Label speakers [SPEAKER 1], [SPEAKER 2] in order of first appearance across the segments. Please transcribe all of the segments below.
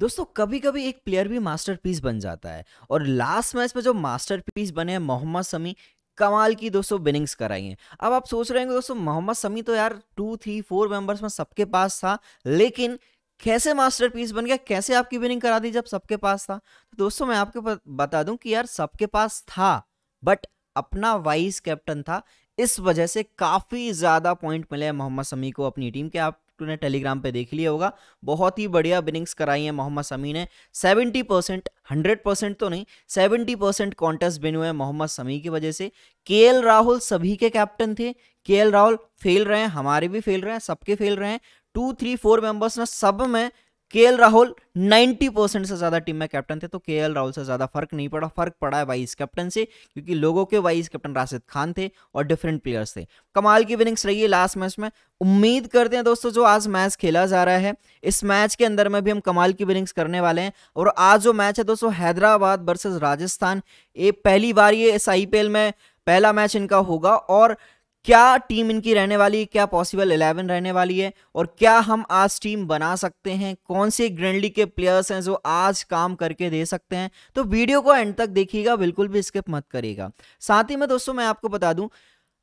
[SPEAKER 1] दोस्तों कभी कभी एक प्लेयर भी मास्टरपीस बन जाता है और लास्ट मैच में जो मास्टरपीस बने हैं मोहम्मद समी कमाल की दोस्तों बिनिंग्स कराई हैं अब आप सोच रहे होंगे दोस्तों मोहम्मद समी तो यार टू थ्री फोर मेंबर्स में सबके पास था लेकिन कैसे मास्टरपीस बन गया कैसे आपकी विनिंग करा दी जब सबके पास था तो दोस्तों मैं आपको बता दूं कि यार सबके पास था बट अपना वाइस कैप्टन था इस वजह से काफ़ी ज़्यादा पॉइंट मिले मोहम्मद समी को अपनी टीम के आप तूने टेलीग्राम पे देख लिया होगा बहुत ही बढ़िया बिनिंग्स कराई है मोहम्मद समी ने 70 परसेंट हंड्रेड परसेंट तो नहीं 70 परसेंट कॉन्टेस्ट बिन हुए हैं मोहम्मद समी की वजह से के राहुल सभी के कैप्टन थे के राहुल फेल रहे हैं हमारे भी फेल रहे हैं सबके फेल रहे हैं टू थ्री फोर मेंबर्स ने सब में के राहुल 90 परसेंट से ज़्यादा टीम में कैप्टन थे तो के राहुल से ज़्यादा फर्क नहीं पड़ा फर्क पड़ा है वाइस कैप्टन से क्योंकि लोगों के वाइस कैप्टन राशिद खान थे और डिफरेंट प्लेयर्स थे कमाल की विनिंग्स रही है लास्ट मैच में उम्मीद करते हैं दोस्तों जो आज मैच खेला जा रहा है इस मैच के अंदर में भी हम कमाल की विनिंग्स करने वाले हैं और आज जो मैच है दोस्तों हैदराबाद वर्सेज राजस्थान ये पहली बार ये इस आई में पहला मैच इनका होगा और क्या टीम इनकी रहने वाली है क्या पॉसिबल इलेवन रहने वाली है और क्या हम आज टीम बना सकते हैं कौन से ग्रैंडली के प्लेयर्स हैं जो आज काम करके दे सकते हैं तो वीडियो को एंड तक देखिएगा बिल्कुल भी स्किप मत करिएगा साथ ही में दोस्तों मैं आपको बता दूं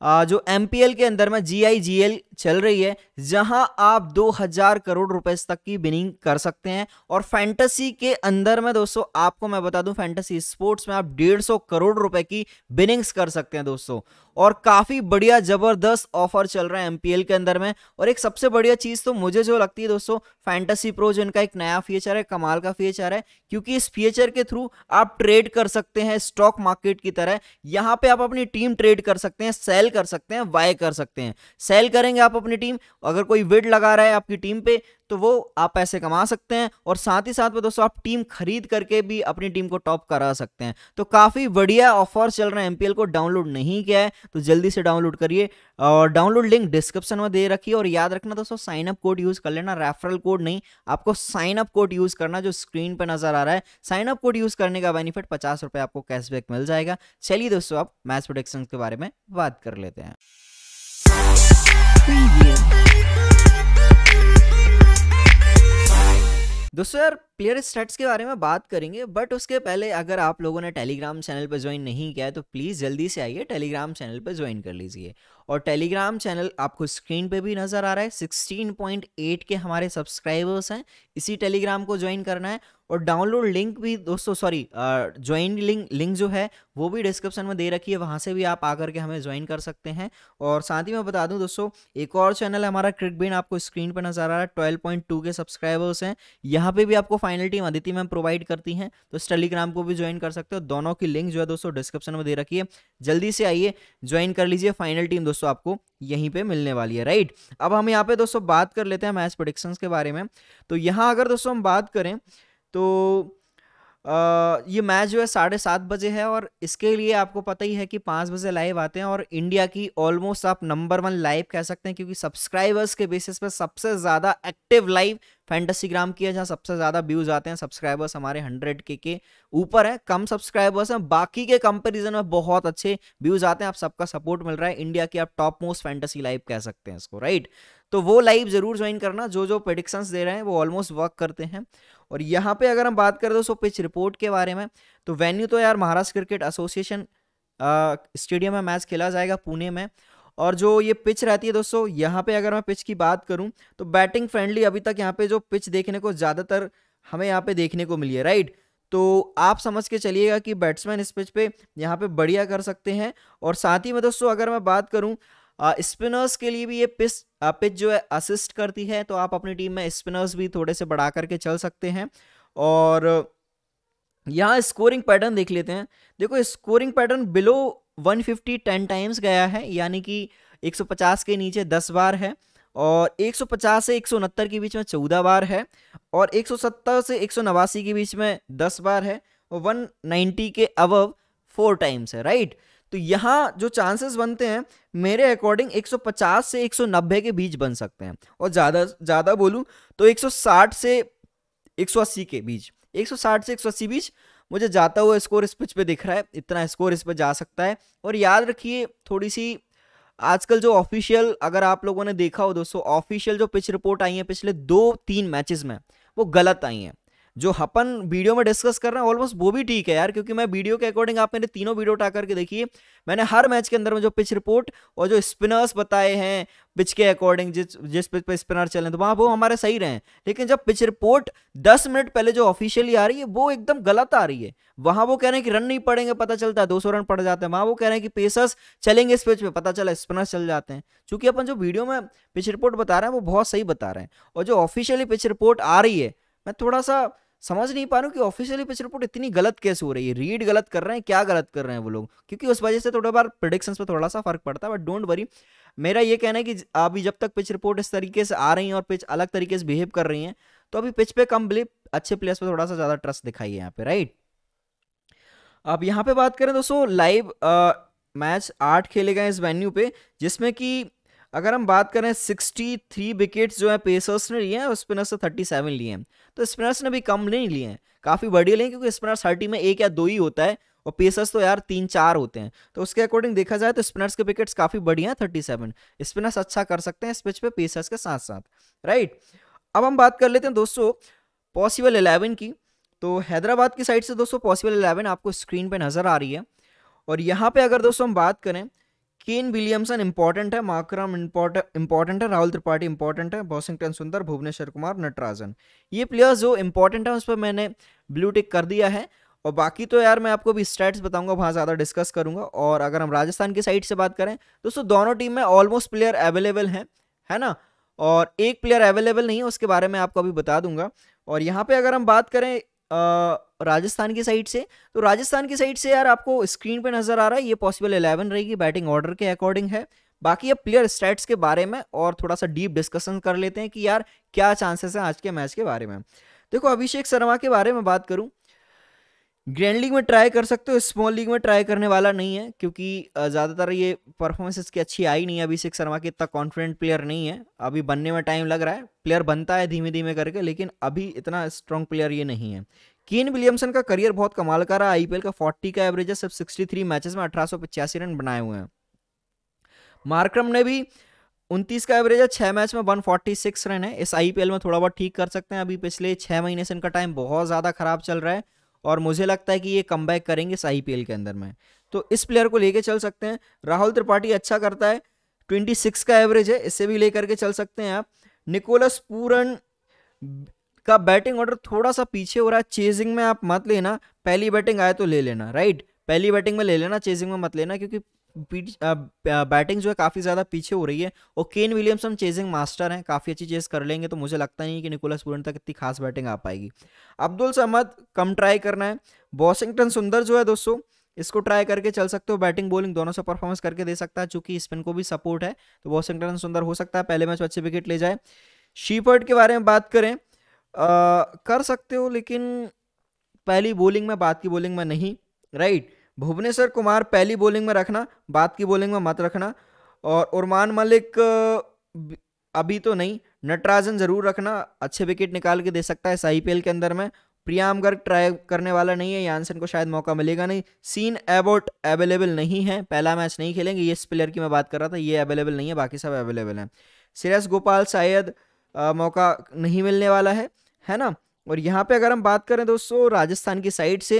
[SPEAKER 1] जो एम के अंदर में जी चल रही है जहां आप 2000 करोड़ रुपए तक की बिनिंग कर सकते हैं और फैंटेसी के अंदर में दोस्तों आपको मैं बता दूं फैंटेसी स्पोर्ट्स में आप 150 करोड़ रुपए की बिनिंग्स कर सकते हैं दोस्तों और काफ़ी बढ़िया ज़बरदस्त ऑफर चल रहा है एम के अंदर में और एक सबसे बढ़िया चीज़ तो मुझे जो लगती है दोस्तों फैंटेसी प्रो जो इनका एक नया फीचर है कमाल का फीचर है क्योंकि इस फीचर के थ्रू आप ट्रेड कर सकते हैं स्टॉक मार्केट की तरह यहाँ पे आप अपनी टीम ट्रेड कर सकते हैं सेल सेल कर सकते हैं बाय कर सकते हैं सेल करेंगे आप अपनी टीम अगर कोई विड लगा रहा है आपकी टीम पे तो वो आप पैसे कमा सकते हैं और साथ ही साथ में दोस्तों आप टीम खरीद करके भी अपनी टीम को टॉप करा सकते हैं तो काफ़ी बढ़िया ऑफर चल रहे हैं एम को डाउनलोड नहीं किया है तो जल्दी से डाउनलोड करिए और डाउनलोड लिंक डिस्क्रिप्शन में दे रखिए और याद रखना दोस्तों साइन अप कोड यूज़ कर लेना रेफरल कोड नहीं आपको साइन अप कोड यूज़ करना जो स्क्रीन पर नज़र आ रहा है साइन अप कोड यूज़ करने का बेनिफिट पचास आपको कैशबैक मिल जाएगा चलिए दोस्तों आप मैथ प्रोडक्शन के बारे में बात कर लेते हैं दोस्तों यार प्लेयर स्टैट्स के बारे में बात करेंगे बट उसके पहले अगर आप लोगों ने टेलीग्राम चैनल पर ज्वाइन नहीं किया है तो प्लीज़ जल्दी से आइए टेलीग्राम चैनल पर ज्वाइन कर लीजिए और टेलीग्राम चैनल आपको स्क्रीन पे भी नज़र आ रहा है 16.8 के हमारे सब्सक्राइबर्स हैं इसी टेलीग्राम को ज्वाइन करना है और डाउनलोड लिंक भी दोस्तों सॉरी ज्वाइन लिंक लिंक जो है वो भी डिस्क्रिप्शन में दे रखी है वहाँ से भी आप आकर के हमें ज्वाइन कर सकते हैं और साथ ही मैं बता दूँ दोस्तों एक और चैनल है हमारा क्रिकबिन आपको स्क्रीन पर नजर आ रहा है twelve point two K subscribers हैं यहाँ पे भी आपको final team Aditi ma'am provide करती हैं तो टेलीग्राम को भी ज्वाइन कर सकते हो दोनों की लिंक जो है दोस्तों डिस्क्रिप्शन में दे रखी है जल्दी से आइए ज्वाइन कर लीजिए फाइनल टीम दोस्तों आपको यहीं पे मिलने वाली है राइट अब हम यहाँ पे दोस्तों बात कर लेते हैं मैच प्रोडिक्शंस के बारे में तो यहाँ अगर दोस्तों हम बात करें तो आ, ये मैच जो है साढ़े सात बजे है और इसके लिए आपको पता ही है कि पाँच बजे लाइव आते हैं और इंडिया की ऑलमोस्ट आप नंबर वन लाइव कह सकते हैं क्योंकि सब्सक्राइबर्स के बेसिस पे सबसे ज़्यादा एक्टिव लाइव फैंटेसीग्राम की है जहाँ सबसे ज़्यादा व्यूज़ आते हैं सब्सक्राइबर्स हमारे हंड्रेड के के ऊपर है कम सब्सक्राइबर्स हैं बाकी के कंपेरिजन में बहुत अच्छे व्यूज़ आते हैं आप सबका सपोर्ट मिल रहा है इंडिया की आप टॉप मोस्ट फैंटेसी लाइव कह सकते हैं इसको राइट तो वो लाइव ज़रूर ज्वाइन करना जो जो प्रडिक्शंस दे रहे हैं वो ऑलमोस्ट वर्क करते हैं और यहाँ पे अगर हम बात करें दोस्तों पिच रिपोर्ट के बारे में तो वेन्यू तो यार महाराष्ट्र क्रिकेट एसोसिएशन स्टेडियम में मैच खेला जाएगा पुणे में और जो ये पिच रहती है दोस्तों यहाँ पे अगर मैं पिच की बात करूँ तो बैटिंग फ्रेंडली अभी तक यहाँ पे जो पिच देखने को ज़्यादातर हमें यहाँ पे देखने को मिली है राइट तो आप समझ के चलिएगा कि बैट्समैन इस पिच पे यहाँ पे बढ़िया कर सकते हैं और साथ ही में दोस्तों अगर मैं बात करूँ स्पिनर्स के लिए भी ये पिच पिच जो है असिस्ट करती है तो आप अपनी टीम में स्पिनर्स भी थोड़े से बढ़ा करके चल सकते हैं और यहाँ स्कोरिंग पैटर्न देख लेते हैं देखो scoring pattern below 150 ten times गया है यानी कि 150 के नीचे 10 बार है और 150 से एक के बीच में 14 बार है और 170 से एक के बीच में 10 बार है और 190 के अबव फोर टाइम्स है राइट तो यहाँ जो चांसेस बनते हैं मेरे अकॉर्डिंग 150 से 190 के बीच बन सकते हैं और ज़्यादा ज़्यादा बोलूँ तो 160 से 180 के बीच 160 से 180 बीच मुझे जाता हुआ स्कोर इस पिच पे दिख रहा है इतना स्कोर इस पर जा सकता है और याद रखिए थोड़ी सी आजकल जो ऑफिशियल अगर आप लोगों ने देखा हो दोस्तों ऑफिशियल जो पिच रिपोर्ट आई है पिछले दो तीन मैचेस में वो गलत आई हैं जो अपन वीडियो में डिस्कस कर रहे हैं ऑलमोस्ट वो भी ठीक है यार क्योंकि मैं वीडियो के अकॉर्डिंग आप मेरे तीनों वीडियो उठा करके देखिए मैंने हर मैच के अंदर में जो पिच रिपोर्ट और जो स्पिनर्स बताए हैं पिच के अकॉर्डिंग जिस जिस पिच पर स्पिनर चले तो वहाँ वो हमारे सही रहे लेकिन जब पिच रिपोर्ट दस मिनट पहले जो ऑफिशियली आ रही है वो एकदम गलत आ रही है वहाँ वो कह रहे हैं कि रन नहीं पड़ेंगे पता चलता है दो रन पड़ जाते हैं वहाँ वो कह रहे हैं कि पेसर्स चलेंगे इस पिच पर पता चला स्पिनर्स चल जाते हैं चूँकि अपन जो वीडियो में पिच रिपोर्ट बता रहे हैं वो बहुत सही बता रहे हैं और जो ऑफिशियली पिच रिपोर्ट आ रही है मैं थोड़ा सा समझ नहीं पा रहा हूँ कि ऑफिशियली पिच रिपोर्ट इतनी गलत कैसे हो रही है रीड गलत कर रहे हैं क्या गलत कर रहे हैं वो लोग क्योंकि उस वजह से थोड़ा बार प्रडिक्शन पर थोड़ा सा फर्क पड़ता है बट डोंट वरी मेरा ये कहना है कि अभी जब तक पिच रिपोर्ट इस तरीके से आ रही है और पिच अलग तरीके से बिहेव कर रही है तो अभी पिच पे कम बिलीव अच्छे प्लेयर्स पर थोड़ा सा ज़्यादा ट्रस्ट दिखाई है यहाँ पे राइट अब यहाँ पे बात करें दोस्तों लाइव मैच आठ खेले गए इस वेन्यू पे जिसमें कि अगर हम बात करें 63 विकेट्स जो है पेसर्स ने लिए हैं और स्पिनर्स ने 37 लिए हैं तो स्पिनर्स ने भी कम नहीं लिए हैं काफ़ी बढ़िया लिए क्योंकि स्पिनर्स हर टीम में एक या दो ही होता है और पेसर्स तो यार तीन चार होते हैं तो उसके अकॉर्डिंग देखा जाए तो स्पिनर्स के विकेट्स काफ़ी बढ़िया हैं थर्टी सेवन स्पिनर्स अच्छा कर सकते हैं इस पिच पे पेसर्स के साथ साथ राइट अब हम बात कर लेते हैं दोस्तों पॉसिबल एलेवन की तो हैदराबाद की साइड से दोस्तों पॉसिबल एलेवन आपको स्क्रीन पर नज़र आ रही है और यहाँ पर अगर दोस्तों हम बात करें केन विलियमसन इंपॉर्टेंट है मार्कराम इंपॉर्टेंट है राहुल त्रिपाठी इंपॉर्टेंट है वॉशिंगटन सुंदर भुवनेश्वर कुमार नटराजन ये प्लेयर्स जो इंपॉर्टेंट है उस पर मैंने ब्लू टिक कर दिया है और बाकी तो यार मैं आपको भी स्टैट्स बताऊंगा वहाँ ज़्यादा डिस्कस करूंगा और अगर हम राजस्थान की साइड से बात करें दोस्तों दोनों टीम में ऑलमोस्ट प्लेयर अवेलेबल हैं है ना और एक प्लेयर अवेलेबल नहीं है उसके बारे में आपको अभी बता दूंगा और यहाँ पे अगर हम बात करें राजस्थान की साइड से तो राजस्थान की साइड से यार आपको स्क्रीन पे नजर आ रहा है ये पॉसिबल इलेवन रहेगी बैटिंग ऑर्डर के अकॉर्डिंग है बाकी अब प्लेयर स्टैट्स के बारे में और थोड़ा सा डीप डिस्कशन कर लेते हैं कि यार क्या चांसेस हैं आज के मैच के बारे में देखो अभिषेक शर्मा के बारे में बात करूं ग्रैंड लीग में ट्राई कर सकते हो स्मॉल लीग में ट्राई करने वाला नहीं है क्योंकि ज़्यादातर ये परफॉर्मेंस इसकी अच्छी आई नहीं है अभिषेक शर्मा के इतना कॉन्फिडेंट प्लेयर नहीं है अभी बनने में टाइम लग रहा है प्लेयर बनता है धीमे धीमे करके लेकिन अभी इतना स्ट्रॉन्ग प्लेयर ये नहीं है किन विलियमसन का करियर बहुत कमाल का रहा आईपीएल का फोर्टी का एवरेज है सिर्फ थ्री मैचेस में अठारह रन बनाए हुए हैं मार्क्रम ने भी उनतीस का एवरेज है छः मैच में वन रन है इस आई में थोड़ा बहुत ठीक कर सकते हैं अभी पिछले छः महीने से इनका टाइम बहुत ज़्यादा खराब चल रहा है और मुझे लगता है कि ये कम करेंगे इस आई के अंदर में तो इस प्लेयर को लेके चल सकते हैं राहुल त्रिपाठी अच्छा करता है 26 का एवरेज है इससे भी लेकर के चल सकते हैं आप निकोलस पूरन का बैटिंग ऑर्डर थोड़ा सा पीछे हो रहा है चेजिंग में आप मत लेना पहली बैटिंग आए तो ले लेना राइट पहली बैटिंग में ले लेना चेजिंग में मत लेना क्योंकि बैटिंग जो है काफ़ी ज़्यादा पीछे हो रही है और केन हम चेजिंग मास्टर हैं काफ़ी अच्छी चेज कर लेंगे तो मुझे लगता नहीं कि निकोलस पुरन तक इतनी खास बैटिंग आ पाएगी अब्दुल समद कम ट्राई करना है वॉशिंगटन सुंदर जो है दोस्तों इसको ट्राई करके चल सकते हो बैटिंग बॉलिंग दोनों से परफॉर्मेंस करके दे सकता है चूंकि स्पिन को भी सपोर्ट है तो वॉशिंगटन सुंदर हो सकता है पहले मैच में अच्छे विकेट ले जाए शीपर्ड के बारे में बात करें आ, कर सकते हो लेकिन पहली बॉलिंग में बात की बॉलिंग में नहीं राइट भुवनेश्वर कुमार पहली बॉलिंग में रखना बाद की बॉलिंग में मत रखना और उरमान मलिक अभी तो नहीं नटराजन ज़रूर रखना अच्छे विकेट निकाल के दे सकता है इस आई के अंदर में प्रियाम गर्ग ट्राई करने वाला नहीं है यानसन को शायद मौका मिलेगा नहीं सीन एबोट अवेलेबल नहीं है पहला मैच नहीं खेलेंगे ये प्लेयर की मैं बात कर रहा था ये अवेलेबल नहीं है बाकी सब अवेलेबल हैं सिरस गोपाल शायद मौका नहीं मिलने वाला है है ना और यहाँ पे अगर हम बात करें दोस्तों राजस्थान की साइड से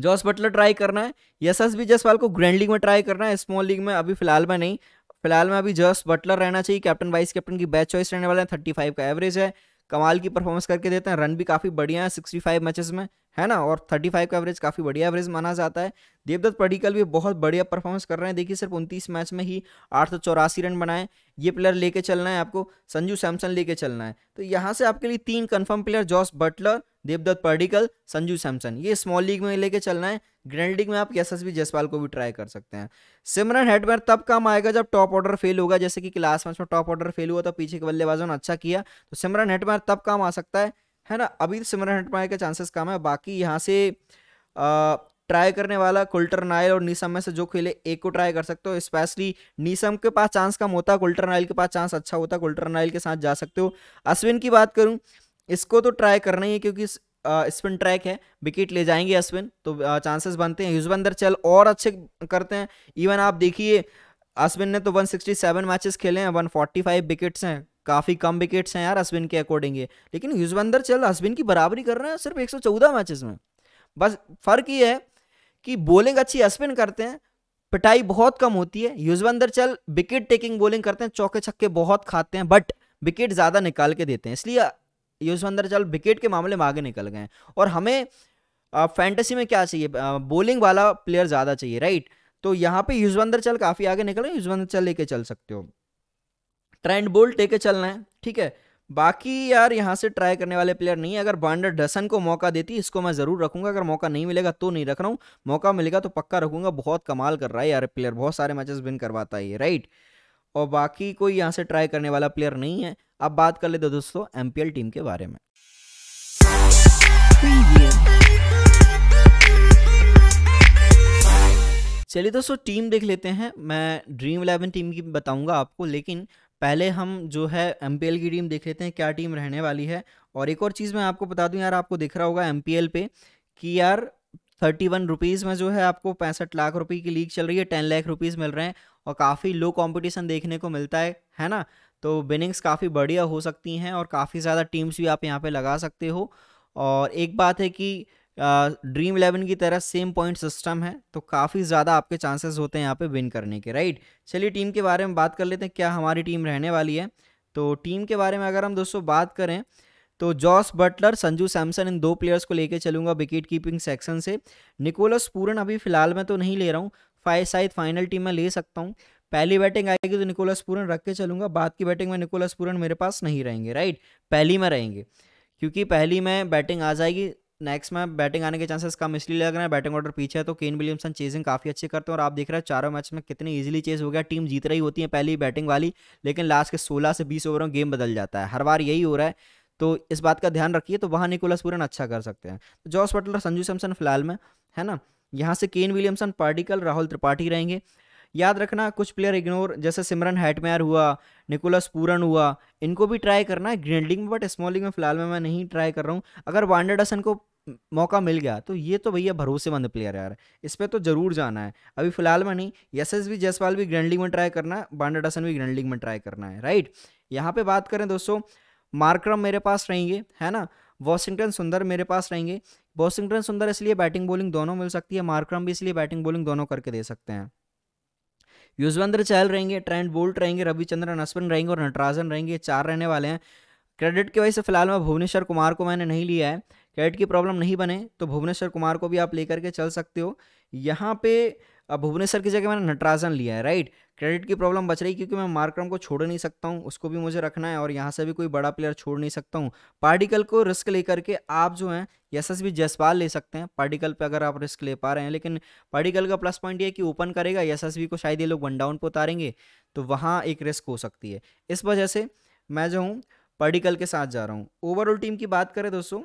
[SPEAKER 1] जॉस बटलर ट्राई करना है यस एस बी जसवाल को ग्रैंड लीग में ट्राई करना है स्मॉल लीग में अभी फिलहाल में नहीं फिलहाल में अभी जॉस बटलर रहना चाहिए कैप्टन वाइस कैप्टन की बैच चॉइस रहने वाला है थर्टी फाइव का एवरेज है कमाल की परफॉर्मेंस करके देते हैं रन भी काफ़ी बढ़िया है सिक्सटी फाइव मैचेस में है ना और थर्टी फाइव का एवरेज काफ़ी बढ़िया एवरेज माना जाता है देवदत्त पडिकल भी बहुत बढ़िया परफॉर्मेंस कर रहे हैं देखिए सिर्फ उनतीस मैच में ही आठ सौ चौरासी रन बनाए ये प्लेयर लेके चलना है आपको संजू सैमसन लेके चलना है तो यहाँ से आपके लिए तीन confirm player Jos Buttler Devdutt Padikkal Sanju Samson ये स्मॉल लीग में लेके चलना है ग्रैंड में आप यशस्वी जसपाल को भी ट्राई कर सकते हैं सिमरन हेडमैन तब काम आएगा जब टॉप ऑर्डर फेल होगा जैसे कि लास्ट मैच में टॉप ऑर्डर फेल हुआ तो पीछे के बल्लेबाजों ने अच्छा किया तो सिमरन हेडमैन तब काम आ सकता है है ना अभी तो सिमरन हेडमैन के चांसेस कम है बाकी यहाँ से ट्राई करने वाला कुल्टर नायल और नीसम में से जो खेले एक को ट्राई कर सकते हो स्पेशली नीसम के पास चांस कम होता कुल्टर नायल के पास चांस अच्छा होता कुल्टर नायल के साथ जा सकते हो अश्विन की बात करूँ इसको तो ट्राई करना ही है क्योंकि स्पिन ट्रैक है विकेट ले जाएंगे अश्विन तो चांसेस बनते हैं युजवेंद्र चल और अच्छे करते हैं इवन आप देखिए अश्विन ने तो 167 मैचेस खेले हैं 145 विकेट्स हैं काफ़ी कम विकेट्स हैं यार अश्विन के अकॉर्डिंग ये लेकिन युजवेंद्र चल अश्विन की बराबरी कर रहे हैं सिर्फ 114 मैचेस में बस फर्क ये है कि बॉलिंग अच्छी अश्विन करते हैं पिटाई बहुत कम होती है युजवेंद्र चल विकेट टेकिंग बॉलिंग करते हैं चौके छक्के बहुत खाते हैं बट विकेट ज़्यादा निकाल के देते हैं इसलिए युजवेंद्र चहल विकेट के मामले में आगे निकल गए और हमें फैंटेसी में क्या चाहिए बॉलिंग वाला प्लेयर ज़्यादा चाहिए राइट तो यहाँ पे युजवेंद्र चहल काफ़ी आगे निकल गए युजवेंद्र चहल लेके चल सकते हो ट्रेंड बोल्ट लेके चलना है ठीक है बाकी यार यहाँ से ट्राई करने वाले प्लेयर नहीं है अगर बांडर डसन को मौका देती इसको मैं ज़रूर रखूंगा अगर मौका नहीं मिलेगा तो नहीं रख रहा हूँ मौका मिलेगा तो पक्का रखूंगा बहुत कमाल कर रहा है यार प्लेयर बहुत सारे मैचेस विन करवाता है राइट और बाकी कोई यहाँ से ट्राई करने वाला प्लेयर नहीं है अब बात कर लेते दोस्तों एम टीम के बारे में चलिए दोस्तों टीम देख लेते हैं मैं ड्रीम इलेवन टीम की बताऊंगा आपको लेकिन पहले हम जो है एम की टीम देख लेते हैं क्या टीम रहने वाली है और एक और चीज़ मैं आपको बता दूं यार आपको दिख रहा होगा एम पे कि यार थर्टी वन रुपीज़ में जो है आपको पैंसठ लाख रुपए की लीग चल रही है टेन लाख रुपीज़ मिल रहे हैं और काफ़ी लो कंपटीशन देखने को मिलता है है ना तो बिनिंग्स काफ़ी बढ़िया हो सकती हैं और काफ़ी ज़्यादा टीम्स भी आप यहाँ पे लगा सकते हो और एक बात है कि ड्रीम इलेवन की तरह सेम पॉइंट सिस्टम है तो काफ़ी ज़्यादा आपके चांसेस होते हैं यहाँ पर विन करने के राइट चलिए टीम के बारे में बात कर लेते हैं क्या हमारी टीम रहने वाली है तो टीम के बारे में अगर हम दोस्तों बात करें तो जॉस बटलर संजू सैमसन इन दो प्लेयर्स को लेकर चलूंगा विकेट कीपिंग सेक्शन से निकोलस पूरन अभी फिलहाल मैं तो नहीं ले रहा हूँ फाइव शायद फाइनल टीम में ले सकता हूँ पहली बैटिंग आएगी तो निकोलस पूरन रख के चलूंगा बाद की बैटिंग में निकोलस पूरन मेरे पास नहीं रहेंगे राइट पहली में रहेंगे क्योंकि पहली में बैटिंग आ जाएगी नेक्स्ट में बैटिंग आने के चांसेस कम इसलिए लग रहे हैं बैटिंग ऑर्डर पीछे है तो केन विलियमसन चेजिंग काफ़ी अच्छी करते हैं और आप देख रहे हैं चारों मैच में कितने इजीली चेज हो गया टीम जीत रही होती है पहली बैटिंग वाली लेकिन लास्ट के 16 से 20 ओवरों में गेम बदल जाता है हर बार यही हो रहा है तो इस बात का ध्यान रखिए तो वहाँ निकोलस पूरन अच्छा कर सकते हैं तो जॉस बटलर संजू सैमसन फिलहाल में है ना यहाँ से केन विलियमसन पार्टिकल राहुल त्रिपाठी रहेंगे याद रखना कुछ प्लेयर इग्नोर जैसे सिमरन हैटमेयर हुआ निकोलस पूरन हुआ इनको भी ट्राई करना है ग्रेंडिंग में बट स्मॉल लीग में फिलहाल में मैं नहीं ट्राई कर रहा हूँ अगर वांडरडसन को मौका मिल गया तो ये तो भैया भरोसेमंद प्लेयर यार इस पर तो जरूर जाना है अभी फिलहाल में नहीं यस एस भी जयसवाल भी ग्रैंड लीग में ट्राई करना है बांडाडासन भी ग्रैंड लीग में ट्राई करना है राइट यहाँ पर बात करें दोस्तों मार्क्रम मेरे पास रहेंगे है ना वॉशिंगटन सुंदर मेरे पास रहेंगे वॉशिंगटन सुंदर इसलिए बैटिंग बॉलिंग दोनों मिल सकती है मार्क्रम भी इसलिए बैटिंग बॉलिंग दोनों करके दे सकते हैं युजवेंद्र चहल रहेंगे ट्रेंड बोल्ट रहेंगे रविचंद्रन अश्विन रहेंगे और नटराजन रहेंगे चार रहने वाले हैं क्रेडिट की वजह से फिलहाल मैं भुवनेश्वर कुमार को मैंने नहीं लिया है क्रेडिट की प्रॉब्लम नहीं बने तो भुवनेश्वर कुमार को भी आप लेकर के चल सकते हो यहाँ पे भुवनेश्वर की जगह मैंने नटराजन लिया है राइट क्रेडिट की प्रॉब्लम बच रही क्योंकि मैं मार्क्रम को छोड़ नहीं सकता हूँ उसको भी मुझे रखना है और यहाँ से भी कोई बड़ा प्लेयर छोड़ नहीं सकता हूँ पार्टिकल को रिस्क लेकर के आप जो हैं यशस्वी जसपाल ले सकते हैं पार्टिकल पे अगर आप रिस्क ले पा रहे हैं लेकिन पार्टिकल का प्लस पॉइंट ये कि ओपन करेगा यशस्वी को शायद ये लोग वन डाउन पर उतारेंगे तो वहाँ एक रिस्क हो सकती है इस वजह से मैं जो हूँ पार्टिकल के साथ जा रहा हूँ ओवरऑल टीम की बात करें दोस्तों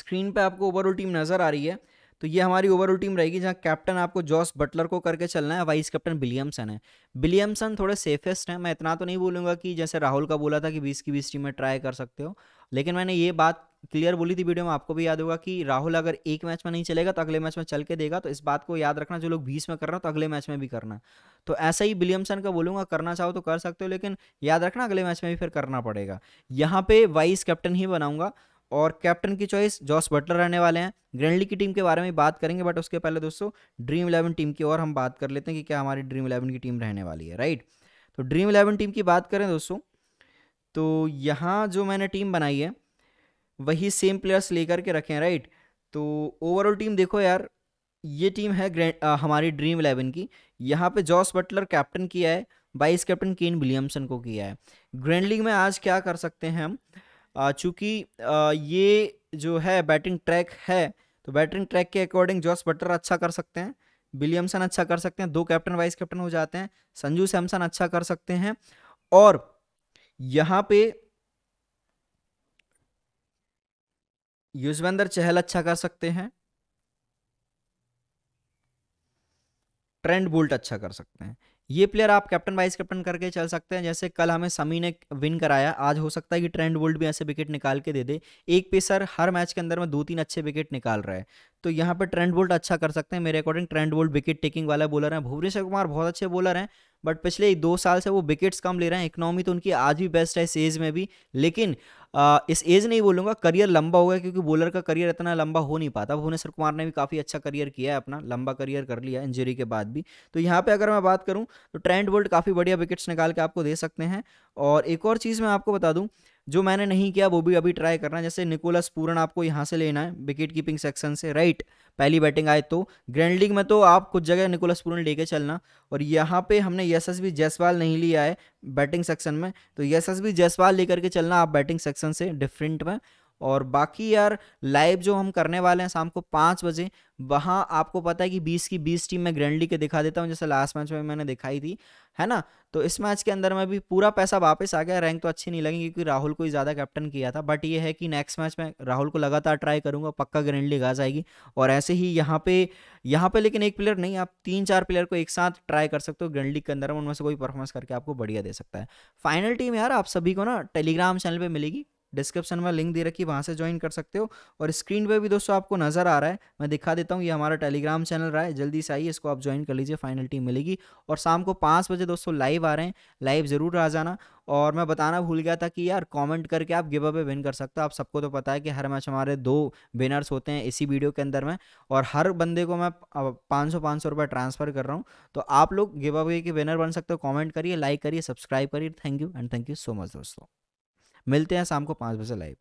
[SPEAKER 1] स्क्रीन पर आपको ओवरऑल टीम नज़र आ रही है तो ये हमारी ओवरऑल टीम रहेगी जहाँ कैप्टन आपको जॉस बटलर को करके चलना है वाइस कैप्टन विलियमसन है विलियमसन थोड़े सेफेस्ट हैं मैं इतना तो नहीं बोलूँगा कि जैसे राहुल का बोला था कि बीस की बीस टीम में ट्राई कर सकते हो लेकिन मैंने ये बात क्लियर बोली थी वीडियो में आपको भी याद होगा कि राहुल अगर एक मैच में नहीं चलेगा तो अगले मैच में चल के देगा तो इस बात को याद रखना जो लोग बीस में कर रहे हैं तो अगले मैच में भी करना तो ऐसा ही विलियमसन का बोलूंगा करना चाहो तो कर सकते हो लेकिन याद रखना अगले मैच में भी फिर करना पड़ेगा यहाँ पे वाइस कैप्टन ही बनाऊंगा और कैप्टन की चॉइस जॉस बटलर रहने वाले हैं ग्रैंडली की टीम के बारे में बात करेंगे बट उसके पहले दोस्तों ड्रीम इलेवन टीम की और हम बात कर लेते हैं कि क्या हमारी ड्रीम इलेवन की टीम रहने वाली है राइट तो ड्रीम इलेवन टीम की बात करें दोस्तों तो यहाँ जो मैंने टीम बनाई है वही सेम प्लेयर्स लेकर के रखे हैं राइट तो ओवरऑल टीम देखो यार ये टीम है आ, हमारी ड्रीम इलेवन की यहाँ पे जॉस बटलर कैप्टन किया है वाइस कैप्टन केन विलियमसन को किया है ग्रैंड में आज क्या कर सकते हैं हम चूँकि ये जो है बैटिंग ट्रैक है तो बैटिंग ट्रैक के अकॉर्डिंग जॉस बटर अच्छा कर सकते हैं विलियमसन अच्छा कर सकते हैं दो कैप्टन वाइस कैप्टन हो जाते हैं संजू सैमसन अच्छा कर सकते हैं और यहाँ पे युजवेंद्र चहल अच्छा कर सकते हैं ट्रेंड बोल्ट अच्छा कर सकते हैं ये प्लेयर आप कैप्टन वाइस कैप्टन करके चल सकते हैं जैसे कल हमें समी ने विन कराया आज हो सकता है कि ट्रेंड बोल्ट भी ऐसे विकेट निकाल के दे दे एक पेसर हर मैच के अंदर में दो तीन अच्छे विकेट निकाल रहा है तो यहाँ पे ट्रेंड बोल्ट अच्छा कर सकते हैं मेरे according Trent Boult wicket taking वाला बोलर है भुवनेश्वर कुमार बहुत अच्छे बोलर हैं बट पिछले दो साल से वो विकेट्स कम ले रहे हैं इकनॉमी तो उनकी आज भी बेस्ट है इस एज में भी लेकिन आ, इस एज नहीं बोलूँगा करियर लंबा होगा क्योंकि बॉलर का करियर इतना लंबा हो नहीं पाता भुवनेश्वर कुमार ने भी काफ़ी अच्छा करियर किया है अपना लंबा करियर कर लिया इंजरी के बाद भी तो यहाँ पे अगर मैं बात करूँ तो ट्रेंड बोल्ट काफ़ी बढ़िया विकेट्स निकाल के आपको दे सकते हैं और एक और चीज़ मैं आपको बता दूँ जो मैंने नहीं किया वो भी अभी ट्राई करना जैसे निकोलस पूरन आपको यहाँ से लेना है विकेट कीपिंग सेक्शन से राइट पहली बैटिंग आए तो ग्रैंड लीग में तो आप कुछ जगह निकोलस पूरन लेके चलना और यहाँ पे हमने यशस्वी जायसवाल नहीं लिया है बैटिंग सेक्शन में तो यशस्वी जयसवाल लेकर के चलना आप बैटिंग सेक्शन से डिफरेंट में और बाकी यार लाइव जो हम करने वाले हैं शाम को पाँच बजे वहाँ आपको पता है कि बीस की बीस टीम मैं ग्रैंड लीग के दिखा देता हूँ जैसे लास्ट मैच में मैंने दिखाई थी है ना तो इस मैच के अंदर में भी पूरा पैसा वापस आ गया रैंक तो अच्छी नहीं लगी क्योंकि राहुल को ही ज़्यादा कैप्टन किया था बट ये है कि नेक्स्ट मैच में राहुल को लगातार ट्राई करूँगा पक्का ग्रैंड लीग आ जाएगी और ऐसे ही यहाँ पे यहाँ पे लेकिन एक प्लेयर नहीं आप तीन चार प्लेयर को एक साथ ट्राई कर सकते हो ग्रैंड लीग के अंदर उनमें से कोई परफॉर्मेंस करके आपको बढ़िया दे सकता है फाइनल टीम यार आप सभी को ना टेलीग्राम चैनल पर मिलेगी डिस्क्रिप्शन में लिंक दे रखी वहाँ से ज्वाइन कर सकते हो और स्क्रीन पर भी दोस्तों आपको नज़र आ रहा है मैं दिखा देता हूँ ये हमारा टेलीग्राम चैनल रहा है जल्दी से आइए इसको आप ज्वाइन कर लीजिए फाइनल टीम मिलेगी और शाम को पाँच बजे दोस्तों लाइव आ रहे हैं लाइव ज़रूर आ जाना और मैं बताना भूल गया था कि यार कमेंट करके आप गिव अवे विन कर सकते हो आप सबको तो पता है कि हर मैच हमारे दो विनर्स होते हैं इसी वीडियो के अंदर में और हर बंदे को मैं पाँच सौ पाँच सौ रुपये ट्रांसफ़र कर रहा हूँ तो आप लोग गिव अवे के विनर बन सकते हो कॉमेंट करिए लाइक करिए सब्सक्राइब करिए thank you and thank you so much दोस्तों मिलते हैं शाम को पाँच बजे लाइव